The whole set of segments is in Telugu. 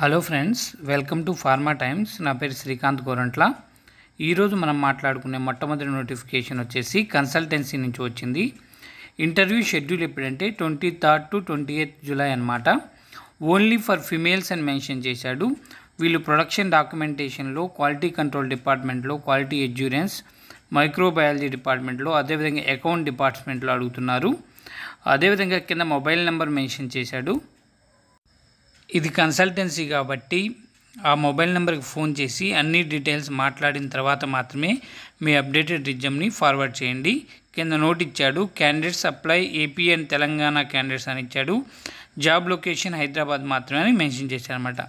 Hello friends welcome to Pharma Times నా పేరు శ్రీకాంత్ గోరంట్ల ఈరోజు మనం మాట్లాడుకునే మొట్టమొదటి నోటిఫికేషన్ వచ్చేసి కన్సల్టెన్సీ నుంచి వచ్చింది ఇంటర్వ్యూ షెడ్యూల్ ఎప్పుడంటే twenty third to twenty eighth July అనమాట ఓన్లీ ఫర్ ఫిమేల్స్ అని మెన్షన్ చేశాడు వీళ్ళు ప్రొడక్షన్ డాక్యుమెంటేషన్లో క్వాలిటీ కంట్రోల్ డిపార్ట్మెంట్లో క్వాలిటీ ఎడ్యూరెన్స్ మైక్రోబయాలజీ డిపార్ట్మెంట్లో అదేవిధంగా అకౌంట్ డిపార్ట్మెంట్లో అడుగుతున్నారు అదేవిధంగా కింద మొబైల్ నెంబర్ మెన్షన్ చేశాడు ఇది కన్సల్టెన్సీ కాబట్టి ఆ మొబైల్ నెంబర్కి ఫోన్ చేసి అన్ని డీటెయిల్స్ మాట్లాడిన తర్వాత మాత్రమే మీ అప్డేటెడ్ రిజ్యూమ్ని ఫార్వర్డ్ చేయండి కింద నోట్ ఇచ్చాడు candidates apply AP and Telangana candidates అని ఇచ్చాడు జాబ్ లొకేషన్ హైదరాబాద్ మాత్రమే అని మెన్షన్ చేశారనమాట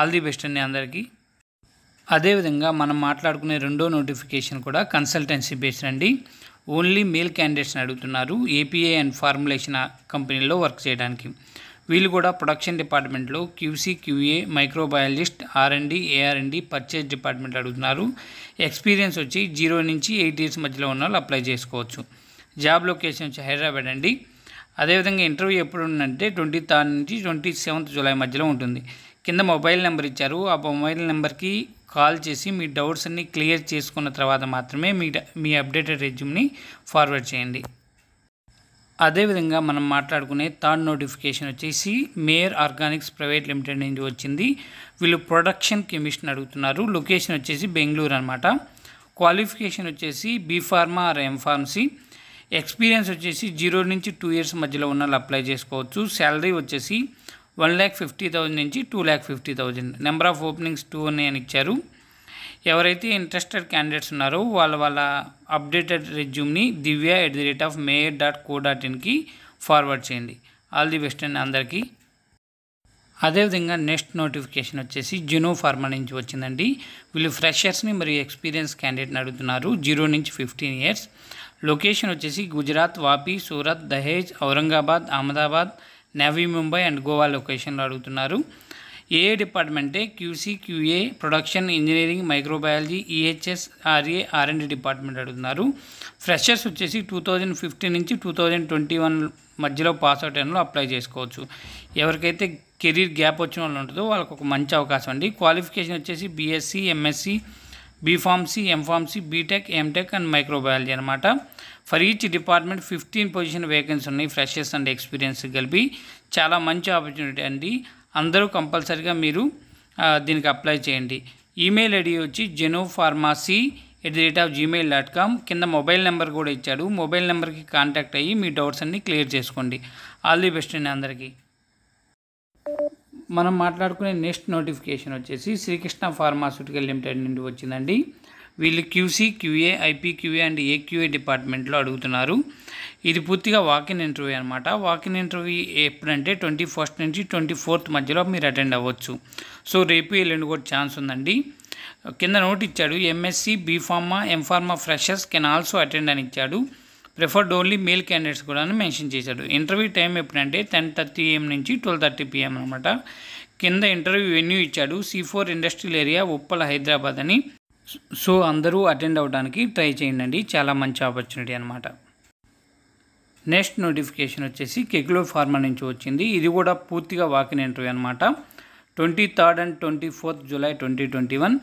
ఆల్ ది బెస్ట్ అండి అందరికీ అదేవిధంగా మనం మాట్లాడుకునే రెండో నోటిఫికేషన్ కూడా కన్సల్టెన్సీ బేస్డ్ అండి ఓన్లీ మేల్ క్యాండిడేట్స్ని అడుగుతున్నారు ఏపీఏ అండ్ ఫార్ములేషన్ కంపెనీలో వర్క్ చేయడానికి వీళ్ళు కూడా ప్రొడక్షన్ డిపార్ట్మెంట్లో QC QA microbiologist R and D AR and D purchase department అడుగుతున్నారు ఎక్స్పీరియన్స్ వచ్చి జీరో నుంచి ఎయిట్ ఇయర్స్ మధ్యలో ఉన్న వాళ్ళు అప్లై చేసుకోవచ్చు జాబ్ లొకేషన్ వచ్చి హైదరాబాద్ అండి అదేవిధంగా ఇంటర్వ్యూ ఎప్పుడు ఉందంటే ట్వంటీ థర్డ్ నుంచి ట్వంటీ సెవెంత్ జూలై మధ్యలో ఉంటుంది కింద మొబైల్ నెంబర్ ఇచ్చారు ఆ మొబైల్ నెంబర్కి కాల్ చేసి మీ డౌట్స్ అన్నీ క్లియర్ చేసుకున్న తర్వాత మాత్రమే మీ మీ అప్డేటెడ్ రెజ్యూమ్ని ఫార్వర్డ్ చేయండి అదేవిధంగా మనం మాట్లాడుకునే థర్డ్ నోటిఫికేషన్ వచ్చేసి మేయర్ ఆర్గానిక్స్ ప్రైవేట్ లిమిటెడ్ నుంచి వచ్చింది వీళ్ళు ప్రొడక్షన్ కెమిషన్ అడుగుతున్నారు లొకేషన్ వచ్చేసి బెంగళూరు అనమాట క్వాలిఫికేషన్ వచ్చేసి బీఫార్మా ఆర్ ఎంఫార్మసీ ఎక్స్పీరియన్స్ వచ్చేసి జీరో నుంచి టూ ఇయర్స్ మధ్యలో ఉన్న వాళ్ళు అప్లై చేసుకోవచ్చు శాలరీ వచ్చేసి వన్ ల్యాక్ ఫిఫ్టీ థౌజండ్ నుంచి two lakh fifty thousand number of openings two అని ఇచ్చారు ఎవరైతే ఇంట్రెస్టెడ్ క్యాండిడేట్స్ ఉన్నారో వాళ్ళ వాళ్ళ అప్డేటెడ్ రెజ్యూమ్ని Divya at the rate of Mayer dot co dot ఇన్కి ఫార్వర్డ్ చేయండి ఆల్ ది బెస్ట్ అండ్ అందరికీ అదేవిధంగా నెక్స్ట్ నోటిఫికేషన్ వచ్చేసి జునో ఫార్మా నుంచి వచ్చిందండి వీళ్ళు ఫ్రెషర్స్ని మరియు ఎక్స్పీరియన్స్ క్యాండిడేట్ని అడుగుతున్నారు జీరో నుంచి ఫిఫ్టీన్ ఇయర్స్ లొకేషన్ వచ్చేసి గుజరాత్ వాపీ సూరత్ దహేజ్ ఔరంగాబాద్ అహ్మదాబాద్ నవీ ముంబై అండ్ గోవా లొకేషన్లో అడుగుతున్నారు ఏ డిపార్ట్మెంటే QC QA production engineering microbiology EHS RA R and D department అడుగుతున్నారు ఫ్రెషర్స్ వచ్చేసి టూ థౌజండ్ ఫిఫ్టీన్ నుంచి టూ థౌజండ్ ట్వంటీ వన్ మధ్యలో పాస్ అవుట్ అయినలో అప్లై చేసుకోవచ్చు ఎవరికైతే కెరీర్ గ్యాప్ వచ్చిన వాళ్ళు ఉంటుందో వాళ్ళకి ఒక మంచి అవకాశం అండి క్వాలిఫికేషన్ వచ్చేసి BSc MSc B Pharmacy M Pharmacy BTech MTech and microbiology అనమాట for each department fifteen position vacancy ఉన్నాయి ఫ్రెషర్స్ అండ్ ఎక్స్పీరియన్స్ కలిపి చాలా మంచి ఆపర్చునిటీ అండి అందరూ కంపల్సరీగా మీరు దీనికి అప్లై చేయండి ఈమెయిల్ ఐడి వచ్చి Zeno pharmacy at the rate of Gmail dot com కింద మొబైల్ నెంబర్ కూడా ఇచ్చాడు మొబైల్ నెంబర్కి కాంటాక్ట్ అయ్యి మీ డౌట్స్ అన్నీ క్లియర్ చేసుకోండి ఆల్ ది బెస్ట్ అండి అందరికీ మనం మాట్లాడుకునే నెక్స్ట్ నోటిఫికేషన్ వచ్చేసి శ్రీకృష్ణ ఫార్మాస్యూటికల్ లిమిటెడ్ నుండి వచ్చిందండి వీళ్ళు QC QA IP QA and AQA డిపార్ట్మెంట్లో అడుగుతున్నారు ఇది పూర్తిగా వాకిన్ ఇంటర్వ్యూ అనమాట వాకిన్ ఇంటర్వ్యూ ఎప్పుడంటే ట్వంటీ ఫస్ట్ నుంచి ట్వంటీ ఫోర్త్ మధ్యలో మీరు అటెండ్ అవ్వచ్చు సో రేపు వెళ్ళండి కూడా ఛాన్స్ ఉందండి కింద నోట్ ఇచ్చాడు MSc B Pharma M Pharma freshers can also attend అని ఇచ్చాడు ప్రిఫర్డ్ ఓన్లీ మేల్ క్యాండిడేట్స్ కూడా అని మెన్షన్ చేశాడు ఇంటర్వ్యూ టైం ఎప్పుడంటే టెన్ థర్టీ ఏఎం నుంచి ట్వెల్వ్ థర్టీ పిఎం అనమాట కింద ఇంటర్వ్యూ వెన్యూ ఇచ్చాడు C four industrial area Uppal Hyderabad అని సో అందరూ అటెండ్ అవ్వడానికి ట్రై చేయండి చాలా మంచి ఆపర్చునిటీ అనమాట నెక్స్ట్ నోటిఫికేషన్ వచ్చేసి కెగ్లో ఫార్మా నుంచి వచ్చింది ఇది కూడా పూర్తిగా వాకిన్ ఇంటర్వ్యూ అనమాట twenty third and twenty fourth July twenty twenty one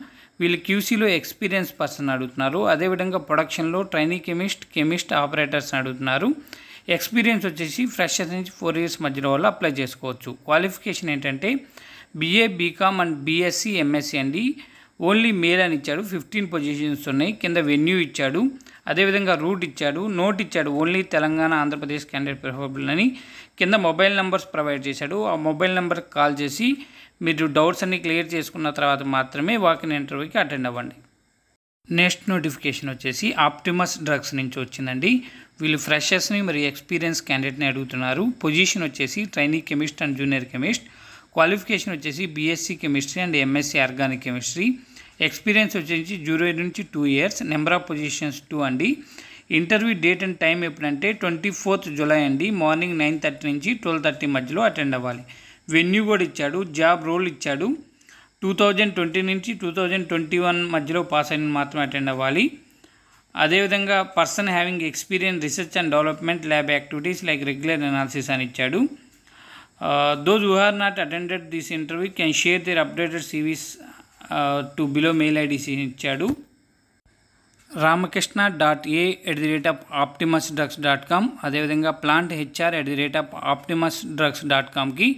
వీళ్ళు క్యూసీలో ఎక్స్పీరియన్స్ పర్సన్ అడుగుతున్నారు అదేవిధంగా ప్రొడక్షన్లో ట్రైనింగ్ కెమిస్ట్ కెమిస్ట్ ఆపరేటర్స్ అడుగుతున్నారు ఎక్స్పీరియన్స్ వచ్చేసి ఫ్రెషర్ నుంచి ఫోర్ ఇయర్స్ మధ్యలో వల్ల అప్లై చేసుకోవచ్చు క్వాలిఫికేషన్ ఏంటంటే BA BCom and BSc MSc అండి ఓన్లీ మేల్ అని ఇచ్చాడు ఫిఫ్టీన్ పొజిషన్స్ ఉన్నాయి కింద వెన్యూ ఇచ్చాడు అదేవిధంగా రూట్ ఇచ్చాడు నోట్ ఇచ్చాడు only Telangana Andhra Pradesh candidate preferable అని కింద మొబైల్ నెంబర్స్ ప్రొవైడ్ చేశాడు ఆ మొబైల్ నెంబర్కి కాల్ చేసి మీరు డౌట్స్ అన్ని క్లియర్ చేసుకున్న తర్వాత మాత్రమే వాకిన్ ఇంటర్వ్యూకి అటెండ్ అవ్వండి నెక్స్ట్ నోటిఫికేషన్ వచ్చేసి ఆప్టిమస్ డ్రగ్స్ నుంచి వచ్చిందండి వీళ్ళు ఫ్రెషర్స్ని మరియు ఎక్స్పీరియన్స్ క్యాండిడేట్ని అడుగుతున్నారు పొజిషన్ వచ్చేసి training chemist and junior chemist qualification వచ్చేసి BSc chemistry and MSc organic chemistry experience వచ్చేసి జీరో నుంచి two years number of positions two అండి ఇంటర్వ్యూ డేట్ అండ్ టైం ఎప్పుడంటే ట్వంటీ ఫోర్త్ జూలై అండి మార్నింగ్ నైన్ థర్టీ నుంచి ట్వెల్వ్ థర్టీ మధ్యలో అటెండ్ అవ్వాలి వెన్యూ కూడా ఇచ్చాడు జాబ్ రోల్ ఇచ్చాడు టూ థౌజండ్ ట్వంటీ నుంచి టూ థౌజండ్ ట్వంటీ వన్ మధ్యలో పాస్ అయిన మాత్రం అటెండ్ అవ్వాలి అదేవిధంగా person having experience research and development lab activities like regular analysis అని ఇచ్చాడు those who are not attended this interview can share their updated CVs to below mail IDs ఇచ్చాడు Ramakrishna dot A at the rate of Optimus Drugs dot com అదేవిధంగా plant HR at the rate of Optimus Drugs dot కామ్కి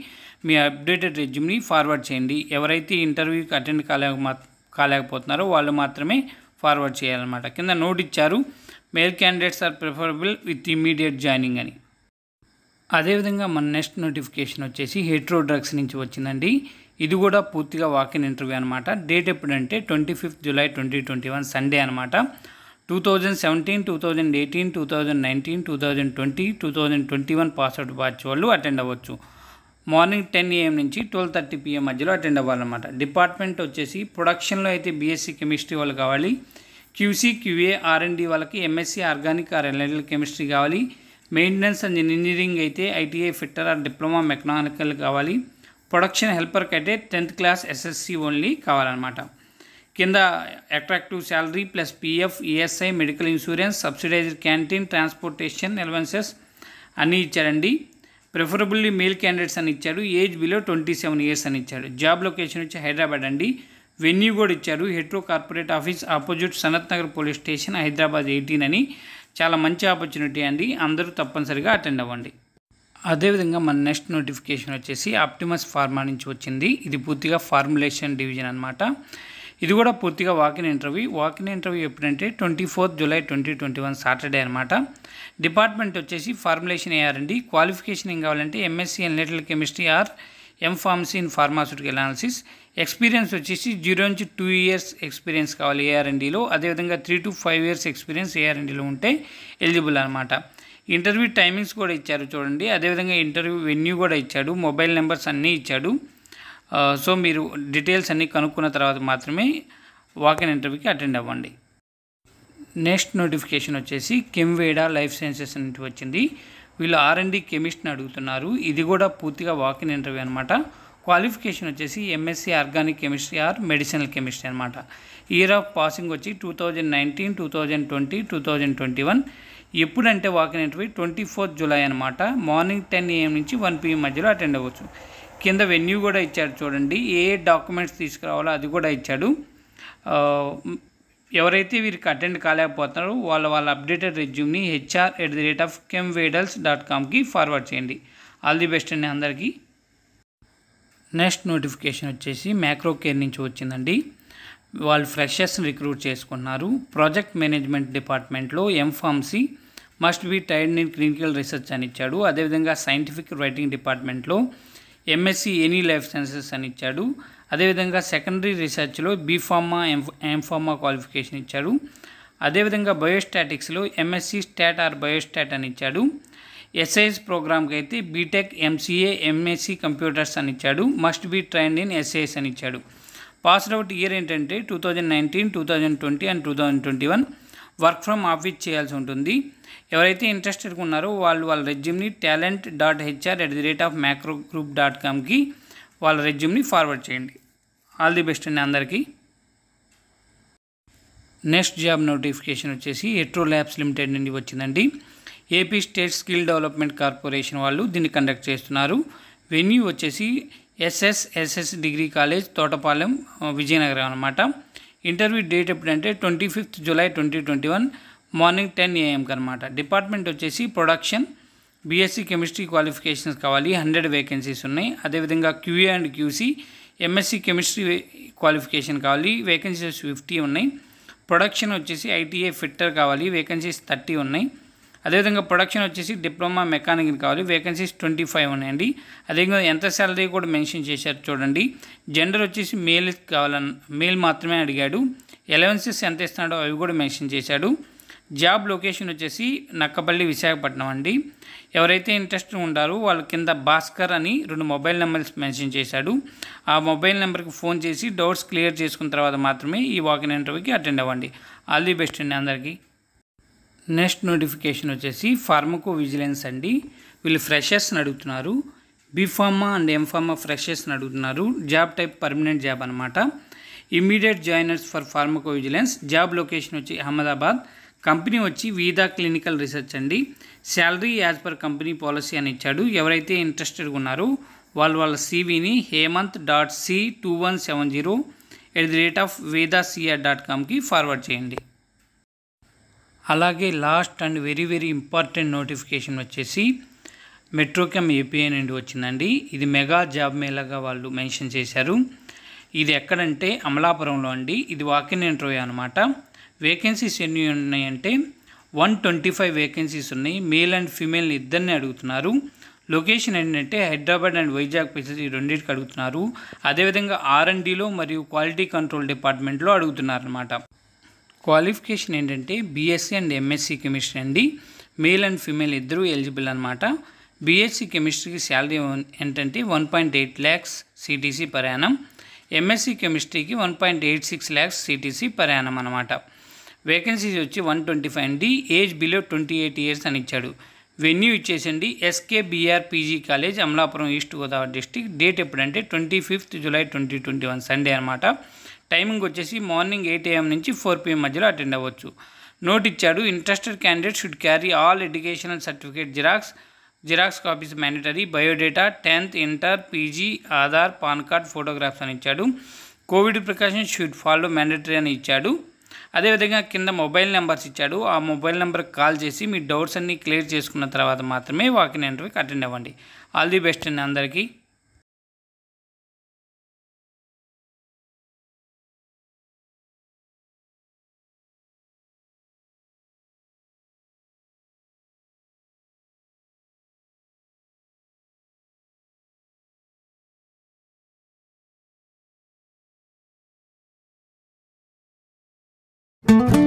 మీ అప్డేటెడ్ రెజ్యూమ్ని ఫార్వర్డ్ చేయండి ఎవరైతే ఇంటర్వ్యూకి అటెండ్ కాలేక కాలేకపోతున్నారో వాళ్ళు మాత్రమే ఫార్వర్డ్ చేయాలన్నమాట కింద నోట్ ఇచ్చారు mail candidates are preferable with immediate joining అని అదేవిధంగా మన నెక్స్ట్ నోటిఫికేషన్ వచ్చేసి హెట్రో డ్రగ్స్ నుంచి వచ్చిందండి ఇది కూడా పూర్తిగా వాకింగ్ ఇంటర్వ్యూ అనమాట డేట్ ఎప్పుడంటే twenty fifth July twenty twenty one Sunday అనమాట two thousand seventeen two thousand eighteen two thousand nineteen two thousand twenty two thousand twenty one pass out batch వాళ్ళు అటెండ్ అవ్వచ్చు మార్నింగ్ టెన్ ఏఎం నుంచి ట్వెల్వ్ థర్టీ పిఎం మధ్యలో అటెండ్ అవ్వాలన్నమాట డిపార్ట్మెంట్ వచ్చేసి ప్రొడక్షన్లో అయితే బీఎస్సీ కెమిస్ట్రీ వాళ్ళు కావాలి క్యూసీ క్యూఏ ఆర్ఎండి వాళ్ళకి ఎంఎస్సీ ఆర్గానిక్ ఆర్ ఎల్ఎల్ కెమిస్ట్రీ కావాలి మెయింటెనెన్స్ అండ్ ఇంజనీరింగ్ అయితే ITI fitter or diploma mechanical కావాలి ప్రొడక్షన్ హెల్పర్కి అయితే టెన్త్ క్లాస్ ఎస్ఎస్సి ఓన్లీ కావాలన్నమాట కింద attractive salary plus PF ESI medical insurance subsidised canteen transportation allowances అన్నీ ఇచ్చారండి ప్రిఫరబుల్లీ మేల్ క్యాండిడేట్స్ అని ఇచ్చాడు age below twenty seven years అని ఇచ్చాడు జాబ్ లొకేషన్ వచ్చి హైదరాబాద్ అండి వెన్యూ కూడా ఇచ్చారు Hetero corporate office opposite Sanath Nagar police station Hyderabad eighteen అని చాలా మంచి ఆపర్చునిటీ అండి అందరూ తప్పనిసరిగా అటెండ్ అవ్వండి అదేవిధంగా మన నెక్స్ట్ నోటిఫికేషన్ వచ్చేసి ఆప్టిమస్ ఫార్మా నుంచి వచ్చింది ఇది పూర్తిగా ఫార్ములేషన్ డివిజన్ అనమాట ఇది కూడా పూర్తిగా వాకిన్ ఇంటర్వ్యూ వాకిన్ ఇంటర్వ్యూ ఎప్పుడంటే twenty fourth July twenty twenty one Saturday అనమాట డిపార్ట్మెంట్ వచ్చేసి ఫార్ములేషన్ అయ్యారండి క్వాలిఫికేషన్ ఏం కావాలంటే MSc in little chemistry or M pharmacy in pharmaceutical analysis experience వచ్చేసి జీరో నుంచి టూ ఇయర్స్ ఎక్స్పీరియన్స్ కావాలి ఏఆర్ఎండిలో అదేవిధంగా three to five years experience ఏఆర్ఎండిలో ఉంటే ఎలిజిబుల్ అనమాట ఇంటర్వ్యూ టైమింగ్స్ కూడా ఇచ్చారు చూడండి అదేవిధంగా ఇంటర్వ్యూ వెన్యూ కూడా ఇచ్చాడు మొబైల్ నెంబర్స్ అన్నీ ఇచ్చాడు సో మీరు డీటెయిల్స్ అన్నీ కనుక్కున్న తర్వాత మాత్రమే ఇన్ ఇంటర్వ్యూకి అటెండ్ అవ్వండి నెక్స్ట్ నోటిఫికేషన్ వచ్చేసి కెమ్వేడా లైఫ్ సైన్సెస్ అనేది వచ్చింది వీళ్ళు ఆర్ఎండి కెమిస్ట్ని అడుగుతున్నారు ఇది కూడా పూర్తిగా వాకిన్ ఇంటర్వ్యూ అనమాట క్వాలిఫికేషన్ వచ్చేసి MSc organic chemistry or medicinal chemistry అనమాట ఇయర్ ఆఫ్ పాసింగ్ వచ్చి two thousand nineteen two thousand twenty two thousand twenty one ఎప్పుడంటే walking interview twenty fourth July అనమాట మార్నింగ్ టెన్ ఏఎం నుంచి వన్ పిఎం మధ్యలో అటెండ్ అవ్వచ్చు కింద వెన్యూ కూడా ఇచ్చాడు చూడండి ఏ డాక్యుమెంట్స్ తీసుకురావాలో అది కూడా ఇచ్చాడు ఎవరైతే వీరికి అటెండ్ కాలేకపోతున్నారో వాళ్ళ వాళ్ళ అప్డేటెడ్ రెజ్యూమ్ని HR at the rate of chem వేడల్స్ డాట్ కామ్కి ఫార్వర్డ్ చేయండి ఆల్ ది బెస్ట్ అండి అందరికీ నెక్స్ట్ నోటిఫికేషన్ వచ్చేసి మ్యాక్రో కేర్ నుంచి వచ్చిందండి వాళ్ళు ఫ్రెషర్స్ని రిక్రూట్ చేసుకున్నారు ప్రాజెక్ట్ మేనేజ్మెంట్ డిపార్ట్మెంట్లో M Pharmacy must be trained in clinical research అని ఇచ్చాడు అదేవిధంగా సైంటిఫిక్ రైటింగ్ డిపార్ట్మెంట్లో ఎంఎస్సి ఎనీ లైఫ్ సైన్సెస్ అని ఇచ్చాడు అదేవిధంగా సెకండరీ రీసెర్చ్లో బీఫార్మా ఎంఫార్మా క్వాలిఫికేషన్ ఇచ్చాడు అదేవిధంగా బయోస్టాటిక్స్లో ఎంఎస్సి స్టాట్ ఆర్ బయోస్టాట్ అని ఇచ్చాడు ఎస్ఐఎస్ ప్రోగ్రామ్కి అయితే బీటెక్ ఎంసీఏ ఎంఎస్సి కంప్యూటర్స్ అని ఇచ్చాడు must be train in SIS అని ఇచ్చాడు పాస్డ్ అవుట్ ఇయర్ ఏంటంటే two thousand nineteen two thousand twenty and two thousand twenty one work from office చేయాల్సి ఉంటుంది ఎవరైతే ఇంట్రెస్టెడ్గా ఉన్నారో వాళ్ళు వాళ్ళ రెజ్యూమ్ని talent dot HR at the rate of Macro group dot కామ్కి వాళ్ళ రెజ్యూమ్ని ఫార్వర్డ్ చేయండి ఆల్ ది బెస్ట్ అండి అందరికీ నెక్స్ట్ జాబ్ నోటిఫికేషన్ వచ్చేసి ఎట్రో ల్యాబ్స్ లిమిటెడ్ నుండి వచ్చిందండి AP state skill development corporation వాళ్ళు దీన్ని కండక్ట్ చేస్తున్నారు వెన్యూ వచ్చేసి SSSS degree college Thotapalem Vizianagaram అనమాట ఇంటర్వ్యూ డేట్ ఎప్పుడంటే twenty fifth July twenty twenty one morning ten ఏఎంకి అనమాట డిపార్ట్మెంట్ వచ్చేసి ప్రొడక్షన్ బీఎస్సీ కెమిస్ట్రీ క్వాలిఫికేషన్స్ కావాలి హండ్రెడ్ వేకెన్సీస్ ఉన్నాయి అదేవిధంగా QA and QC MSc chemistry qualification కావాలి వేకెన్సీస్ ఫిఫ్టీ ఉన్నాయి ప్రొడక్షన్ వచ్చేసి ఐటీఏ ఫిట్టర్ కావాలి వేకెన్సీస్ థర్టీ ఉన్నాయి అదేవిధంగా ప్రొడక్షన్ వచ్చేసి డిప్లొమా మెకానిక్ కావాలి వేకెన్సీస్ ట్వంటీ ఫైవ్ ఉన్నాయండి అదేవిధంగా ఎంత శాలరీ కూడా మెన్షన్ చేశారు చూడండి జెండర్ వచ్చేసి మేల్ కావాలని మేల్ మాత్రమే అడిగాడు ఎలవెన్సెస్ ఎంత ఇస్తున్నాడో అవి కూడా మెన్షన్ చేశాడు జాబ్ లొకేషన్ వచ్చేసి నక్కపల్లి విశాఖపట్నం అండి ఎవరైతే ఇంట్రెస్ట్ ఉండారో వాళ్ళ కింద భాస్కర్ అని రెండు మొబైల్ నెంబర్స్ మెన్షన్ చేశాడు ఆ మొబైల్ నెంబర్కి ఫోన్ చేసి డౌట్స్ క్లియర్ చేసుకున్న తర్వాత మాత్రమే ఈ వాకింగ్ ఇంటర్వ్యూకి అటెండ్ అవ్వండి ఆల్ ది బెస్ట్ అండి అందరికీ నెక్స్ట్ నోటిఫికేషన్ వచ్చేసి ఫార్మకో విజిలెన్స్ అండి వీళ్ళు ఫ్రెషర్స్ని అడుగుతున్నారు బీఫార్మా అండ్ ఎంఫార్మా ఫ్రెషర్స్ని అడుగుతున్నారు జాబ్ టైప్ పర్మనెంట్ జాబ్ అనమాట immediate joiners for pharmacovigilance job location వచ్చి అహ్మదాబాద్ కంపెనీ వచ్చి వీదా క్లినికల్ రీసెర్చ్ అండి salary as per company policy అని ఇచ్చాడు ఎవరైతే ఇంట్రెస్టెడ్గా ఉన్నారో వాళ్ళు వాళ్ళ సీవీని Hemanth dot C two one seven zero at the rate of Veeda CR dot కామ్కి ఫార్వర్డ్ చేయండి అలాగే last and very very important notification వచ్చేసి మెట్రోకెమ్ ఏపీఐ నుండి వచ్చిందండి ఇది మెగా జాబ్ మేలాగా వాళ్ళు మెన్షన్ చేశారు ఇది ఎక్కడంటే అమలాపురంలో అండి ఇది వాకిన్ ఇంటర్వ్యూ అనమాట వేకెన్సీస్ ఎన్ని ఉన్నాయంటే వన్ ట్వంటీ ఫైవ్ వేకెన్సీస్ ఉన్నాయి మేల్ అండ్ ఫీమేల్ ఇద్దరిని అడుగుతున్నారు లొకేషన్ ఏంటంటే హైదరాబాద్ అండ్ వైజాగ్ ప్లేసెస్ రెండింటికి అడుగుతున్నారు అదేవిధంగా ఆర్ఎండ్డీలో మరియు క్వాలిటీ కంట్రోల్ డిపార్ట్మెంట్లో అడుగుతున్నారనమాట క్వాలిఫికేషన్ ఏంటంటే బీఎస్సీ అండ్ ఎంఎస్సీ కెమిస్ట్రీ అండి మేల్ అండ్ ఫీమేల్ ఇద్దరూ ఎలిజిబుల్ అనమాట బీఎస్సీ కెమిస్ట్రీకి శాలరీ ఏంటంటే one point eight lakhs CTC per annum MSc కెమిస్ట్రీకి one point eight six lakhs CTC per annum అనమాట వేకెన్సీస్ వచ్చి వన్ ట్వంటీ ఫైవ్ అండి age below twenty eight years అని ఇచ్చాడు వెన్యూ ఇచ్చేసండి SKBR PG college Amalapuram east Godavari district date ఎప్పుడంటే twenty fifth July twenty twenty one Sunday అనమాట టైమింగ్ వచ్చేసి మార్నింగ్ ఎయిట్ ఏఎం నుంచి ఫోర్ పిఎం మధ్యలో అటెండ్ అవ్వచ్చు నోట్ ఇచ్చాడు interested candidate should carry all educational certificate Xerox Xerox copies mandatory biodata tenth inter PG Aadhaar PAN card photographs అని ఇచ్చాడు COVID precautions should follow mandatory అని ఇచ్చాడు అదేవిధంగా కింద మొబైల్ నెంబర్స్ ఇచ్చాడు ఆ మొబైల్ నెంబర్కి కాల్ చేసి మీ డౌట్స్ అన్నీ క్లియర్ చేసుకున్న తర్వాత మాత్రమే వాకిన్ ఇంటర్వ్యూకి అటెండ్ అవ్వండి ఆల్ ది బెస్ట్ అండి అందరికీ Thank you.